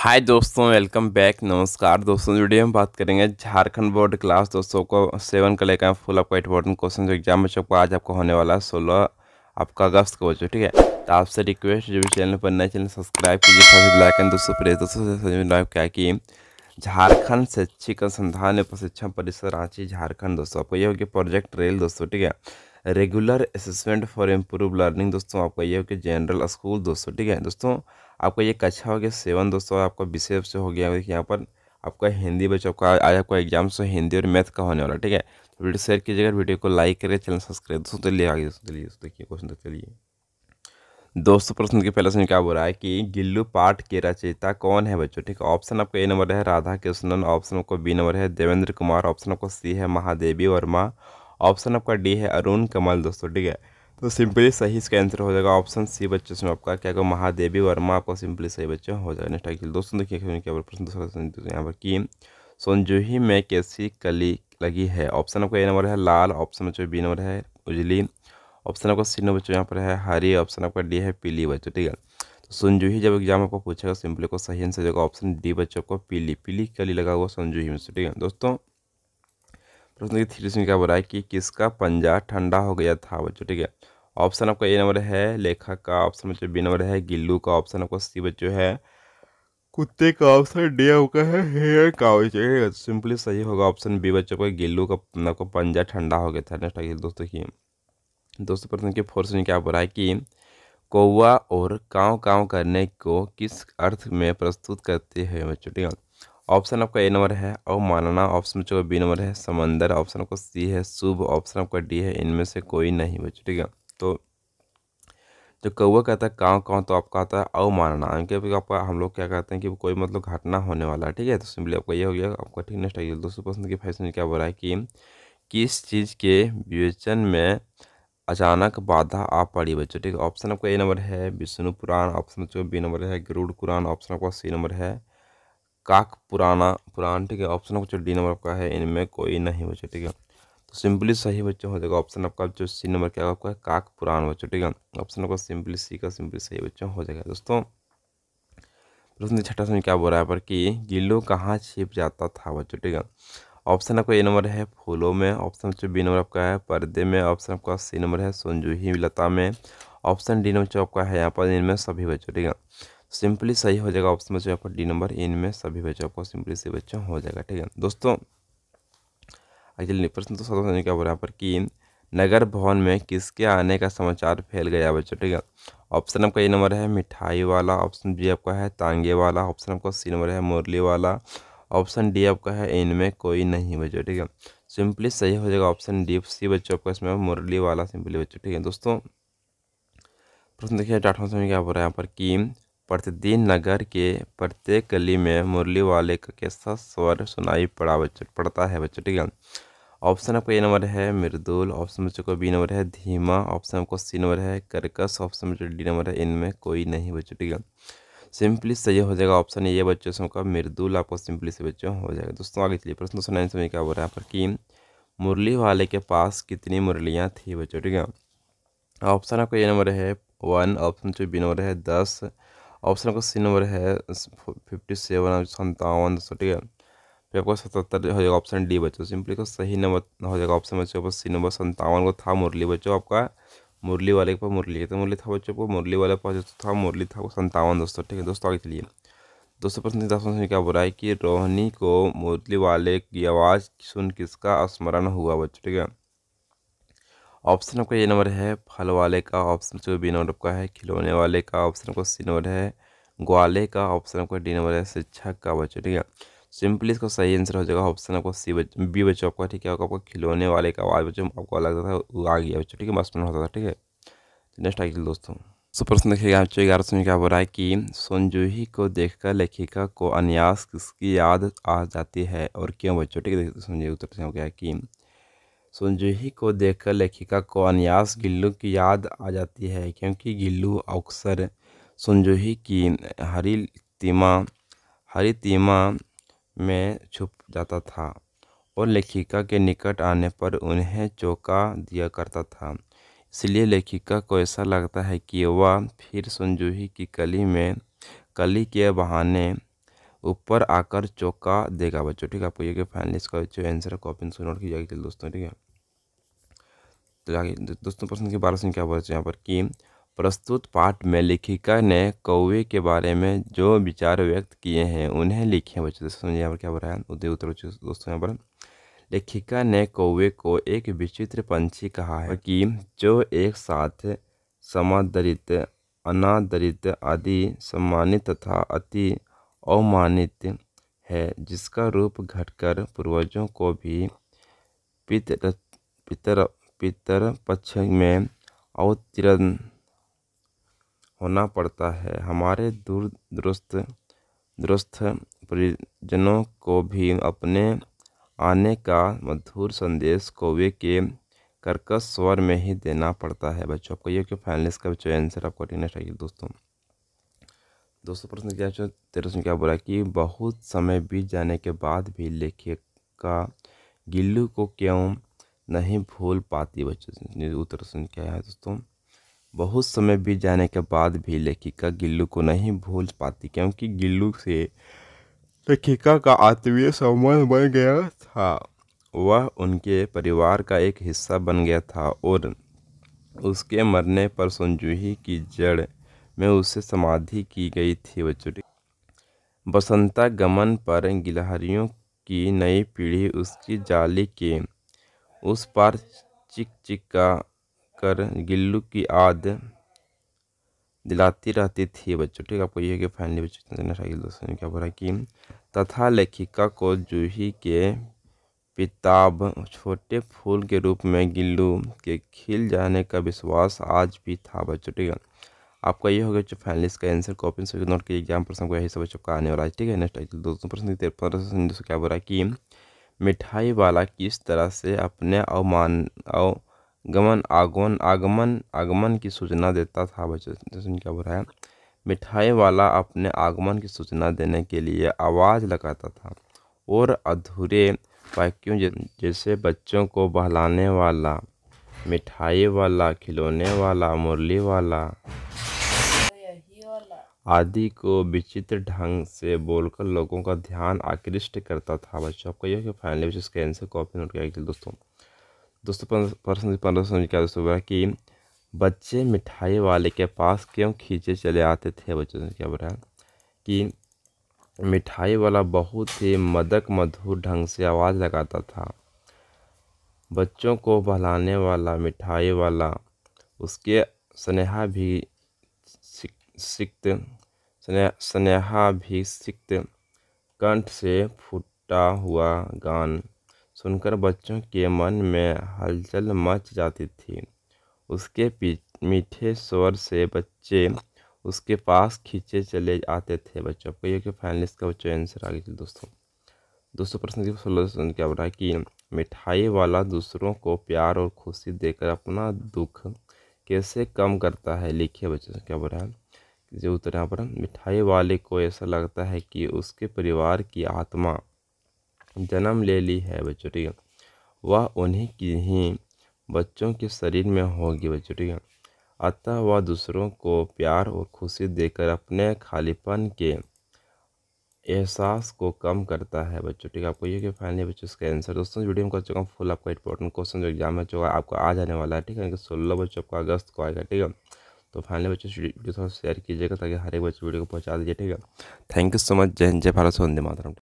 हाय दोस्तों welcome back नमस्कार दोस्तों वीडियो में बात करेंगे झारखंड बोर्ड क्लास दोस्तों को सेवन का लेकर फुल आपका इंपॉर्टेंट क्वेश्चन जो एग्जाम में चुका आज आपको होने वाला है सोलह आपका अगस्त को बच्चों ठीक है तो आपसे रिक्वेस्ट जो भी चैनल पर नए चैनल सब्सक्राइब कीजिए सभी एंड दोस्तों प्रेस दोस्तों क्या कि झारखंड शैक्षिक अनुसंधान एवं प्रशिक्षण परिसर रांची झारखंड दोस्तों आपको ये हो गया प्रोजेक्ट रेल दोस्तों ठीक है regular assessment for improve learning दोस्तों आपको ये हो गया जनरल स्कूल दोस्तों ठीक है दोस्तों आपका ये कक्षा अच्छा हो गया सेवन दोस्तों आपका विषय से हो गया देखिए यहाँ पर आपका हिंदी बच्चों का आज आपका एग्जाम से हिंदी और मैथ का होने वाला ठीक है तो वीडियो शेयर कीजिएगा वीडियो को लाइक करिए चैनल सब्सक्राइब दोस्तों चलिए तो आगे दोस्तों चलिए देखिए क्वेश्चन देखते तो चलिए दोस्तों प्रश्न के पहला क्या बोल रहा है कि गिल्लू पाठ के रचयिता कौन है बच्चों ठीक है ऑप्शन आपका ए नंबर है राधा कृष्णन ऑप्शन आपको बी नंबर है देवेंद्र कुमार ऑप्शन आपको सी है महादेवी वर्मा ऑप्शन आपका डी है अरुण कमल दोस्तों ठीक है तो सिंपली सही इसका आंसर हो जाएगा ऑप्शन सी बच्चे इसमें आपका क्या कहो महादेवी वर्मा आपका सिंपली सही बच्चा हो जाएगा नेक्स्ट आगे दोस्तों देखिए प्रश्न यहाँ पर कि सोनजूही में कैसी कली लगी है ऑप्शन आपका ए नंबर है लाल ऑप्शन बच्चों बी नंबर है उजली ऑप्शन आपका सी नंबर बच्चों यहाँ पर है हरी ऑप्शन आपका डी है पीली बच्चों ठीक है तो सोनजूही जब एग्जाम आपको पूछेगा सिंपली को सही आंसर देगा ऑप्शन डी बच्चों को पीली पीली कली लगा हुआ सोनजूही में ठीक है दोस्तों प्रश्न की थ्री इसमें क्या बोला है कि किसका पंजा ठंडा हो गया था बच्चों ठीक है ऑप्शन आपका ए नंबर है लेखक का ऑप्शन बच्चों बी नंबर है गिल्लू का ऑप्शन आपका सी बच्चों है कुत्ते का ऑप्शन डी आपका है हेयर का सिंपली सही होगा ऑप्शन बी बच्चों का गिल्लू का आपको पंजा ठंडा हो गया था नेक्स्ट आगे दोस्तों की दोस्तों प्रश्न के फोर्स में क्या बोला है कि कौवा और काँव काँव करने को किस अर्थ में प्रस्तुत करते हैं बच्चों ठीक है ऑप्शन आपका ए नंबर है और मानना ऑप्शन बच्चों का बी नंबर है समंदर ऑप्शन आपका सी है शुभ ऑप्शन आपका डी है इनमें से कोई नहीं बच्चों ठीक है तो जो कौआ कहता है काँव काँव तो आपका आता है अवमानना क्योंकि आपका हम लोग क्या कहते हैं कि कोई मतलब घटना होने वाला है ठीक है तो सिंपली आपका ये हो गया आपका ठीक नेक्स्ट आइए दोस्तों प्रश्न की फैशन क्या बोल रहा है कि किस चीज़ के विवेचन में अचानक बाधा आ पड़ी बच्चों ठीक है ऑप्शन आपका ए नंबर है विष्णु पुराण ऑप्शन बच्चों बी नंबर है गरुड़ कुरान ऑप्शन आपका सी नंबर है काक पुराना पुरान ठीक है ऑप्शन बच्चों डी नंबर आपका है इनमें कोई नहीं बच्चों ठीक है तो सिंपली सही बच्चों हो जाएगा ऑप्शन आपका जो सी नंबर क्या आपका काक पुरान बच्चों ठीक है ऑप्शन आपका सिंपली सी का सिंपली सही बच्चों हो जाएगा दोस्तों प्रश्न छठा समय क्या बोल रहा है पर कि गिल्लो कहाँ छिप जाता था बच्चों ठीक है ऑप्शन आपका ए नंबर है फूलों में ऑप्शन बच्चों बी नंबर आपका है पर्दे में ऑप्शन आपका सी नंबर है सोनजूही लता में ऑप्शन डी नंबर आपका है यहाँ पर इनमें सभी बच्चों ठीक है सिंपली सही हो जाएगा ऑप्शन बच्चों पर डी नंबर इनमें सभी बच्चों आपको सिंपली सही बच्चों हो जाएगा ठीक है दोस्तों एक्चुअली प्रश्न तो सातों क्या बोल रहा यहाँ पर कि नगर भवन में किसके आने का समाचार फैल गया बच्चों ठीक है ऑप्शन आपका ए नंबर है मिठाई वाला ऑप्शन बी आपका है तांगे वाला ऑप्शन आपका सी नंबर है मुरली वाला ऑप्शन डी आपका है इनमें कोई नहीं बच्चों ठीक है सिंपली सही हो जाएगा ऑप्शन डी सी बच्चों आपका इसमें मुरली वाला सिंपली बच्चों ठीक है दोस्तों प्रश्न देखिए आठवां समय क्या बोल रहा है यहाँ पर कि प्रतिदिन नगर के प्रत्येक गली में मुरली वाले का कैसा स्वर सुनाई पड़ा पड़ता है बच्चों ठीक है ऑप्शन आपका ए नंबर है मृदुल ऑप्शन बच्चों को बी नंबर है धीमा ऑप्शन आपको सी नंबर है कर्कस ऑप्शन बच्चों डी नंबर है इनमें कोई नहीं बच्चों ठीक है सिंपली सही हो जाएगा ऑप्शन ये बच्चों से का मृदुल आपको सिंपली से बच्चों हो जाएगा दोस्तों आगे चलिए प्रश्न दोस्तों नाइन क्या बोल रहा है पर कि मुरली वाले के पास कितनी मुरलियाँ थी बच्चों ठीक है ऑप्शन आपका ए नंबर है वन ऑप्शन बच्चों बी नंबर है दस ऑप्शन का सी नंबर है फिफ्टी सेवन संतावन दोस्तों ठीक है फिर आपका सतहत्तर हो जाएगा ऑप्शन डी बच्चों सिंपली का तो सही नंबर हो जाएगा ऑप्शन बच्चों आपका सी नंबर संतावन को था मुरली बच्चों आपका मुरली वाले के पास मुरली तो मुरली था बच्चों को मुरली वाले पास था मुरली था संतावन दोस्तों ठीक है दोस्तों आगे चलिए दोस्तों प्रश्न दस प्रश्न क्या बोला है कि रोहिणी को मुरली वाले की आवाज़ सुन किसका स्मरण हुआ बच्चों ठीक है ऑप्शन आपका ये नंबर है फल वाले का ऑप्शन जो बी नंबर आपका है खिलौने वाले का ऑप्शन आपका सी नंबर है ग्वाले का ऑप्शन आपका डी नंबर है शिक्षक का बच्चों ठीक है सिंपली इसका सही आंसर हो जाएगा ऑप्शन आपको सी बच बी बच्चों आपका ठीक है आपका खिलौने वाले का आवाज़ बच्चों आपको अलग था वो आ गया बच्चों ठीक है बस होता था ठीक है नेक्स्ट आगे दोस्तों सो प्रश्न देखिएगा बच्चों ग्यारह सौ क्या बोल रहा है कि सोनजूही को देखकर लेखिका को अन्यास किसकी याद आ जाती है और क्यों बच्चों ठीक है देखिए उत्तर से हो गया कि सुनजूही को देखकर लेखिका को अनयास गिल्लू की याद आ जाती है क्योंकि गिल्लू अक्सर सुनजूही की हरी तीमा हरी तीमा में छुप जाता था और लेखिका के निकट आने पर उन्हें चौंका दिया करता था इसलिए लेखिका को ऐसा लगता है कि वह फिर सुनजूही की कली में कली के बहाने ऊपर आकर चौका देगा बच्चों ठीक है आपको ये कि इसका जो आंसर है कॉपिंग सुनोट की जाएगी दोस्तों ठीक है तो आगे दोस्तों प्रश्न के बारह सौ क्या हैं यहाँ पर कि प्रस्तुत पाठ में लेखिका ने कौवे के बारे में जो विचार व्यक्त किए हैं उन्हें हैं बच्चों दोस्तों यहाँ पर क्या बोला है उदय उत्तर दोस्तों यहाँ पर लेखिका ने कौवे को एक विचित्र पंछी कहा है कि जो एक साथ समादरित अनादरित आदि सम्मानित तथा अति अवमानित है जिसका रूप घटकर पूर्वजों को भी पितर पितर पितर पक्ष में अवतीर्ण होना पड़ता है हमारे दूर दुरुस्त दुरुस्त परिजनों को भी अपने आने का मधुर संदेश कौवे के कर्कश स्वर में ही देना पड़ता है बच्चों आपको ये क्यों फाइनलिस का बच्चों आंसर आपको अटेंडेंस चाहिए दोस्तों दोस्तों प्रश्न क्या तेरह सौ क्या बोला कि बहुत समय बीत जाने के बाद भी लेखिका गिल्लू को क्यों नहीं भूल पाती बच्चों उत्तर सुन क्या है दोस्तों बहुत समय बीत जाने के बाद भी लेखिका गिल्लू को नहीं भूल पाती क्योंकि गिल्लू से लेखिका का आत्मीय संबंध बन गया था वह उनके परिवार का एक हिस्सा बन गया था और उसके मरने पर संजूही की जड़ में उसे समाधि की गई थी बच्चों बसंता गमन पर गिलहरियों की नई पीढ़ी उसकी जाली के उस पार चिक चिक का कर गिल्लू की आद दिलाती रहती थी बच्चों ठीक है आपको ये है फाइनली बच्चों दोस्तों ने क्या बोला कि तथा लेखिका को जूही के पिताब छोटे फूल के रूप में गिल्लू के खिल जाने का विश्वास आज भी था बच्चों ठीक है आपका ये होगा जो फाइनली इसका आंसर कॉपी नोट के एग्जाम प्रश्न को यही सब बच्चों का आने वाला है ठीक है नेक्स्ट दोस्तों प्रश्न पंद्रह दोस्तों क्या बोला कि मिठाई वाला किस तरह से अपने अवमान अवगमन आगमन आगमन आगमन की सूचना देता था बच्चों क्या बोल रहा है मिठाई वाला अपने आगमन की सूचना देने के लिए आवाज़ लगाता था और अधूरे वाक्यों जैसे बच्चों को बहलाने वाला मिठाई वाला खिलौने वाला मुरली वाला आदि को विचित्र ढंग से बोलकर लोगों का ध्यान आकृष्ट करता था बच्चों आपको यह final which answer copy note किया दोस्तों दोस्तों प्रश्न पंद्रह सौ क्या दोस्तों बोला कि बच्चे मिठाई वाले के पास क्यों खींचे चले आते थे बच्चों ने क्या बताया कि मिठाई वाला बहुत ही मदक मधुर ढंग से आवाज़ लगाता था बच्चों को बहलाने वाला मिठाई वाला उसके स्नेहा भी सिक्त सिक्त कंठ से फूटा हुआ गान सुनकर बच्चों के मन में हलचल मच जाती थी उसके मीठे स्वर से बच्चे उसके पास खींचे चले आते थे बच्चों को यह कि का बच्चों आंसर आ गया दोस्तों दोस्तों प्रश्न सोलह क्या बता कि मिठाई वाला दूसरों को प्यार और खुशी देकर अपना दुख कैसे कम करता है लिखिए बच्चों क्या बोल है जो उत्तरावरण मिठाई वाले को ऐसा लगता है कि उसके परिवार की आत्मा जन्म ले ली है बचुरिया वह उन्हीं की ही बच्चों के शरीर में होगी बचुरिया अतः वह दूसरों को प्यार और खुशी देकर अपने खालीपन के एहसास को कम करता है बच्चों ठीक है आपको ये कि फाइनली बच्चों इसका आंसर दोस्तों वीडियो में कर चुका हूँ फुल आपका इंपॉर्टेंट क्वेश्चन जो एग्जाम में चुका आपको आ जाने वाला है ठीक है सोलह बच्चों का अगस्त को आएगा ठीक है तो फाइनली बच्चों वीडियो थोड़ा शेयर कीजिएगा ताकि हर एक बच्चे वीडियो को पहुँचा दीजिए ठीक है थैंक यू सो मच जय हिंद जय भारत वंदे मातरम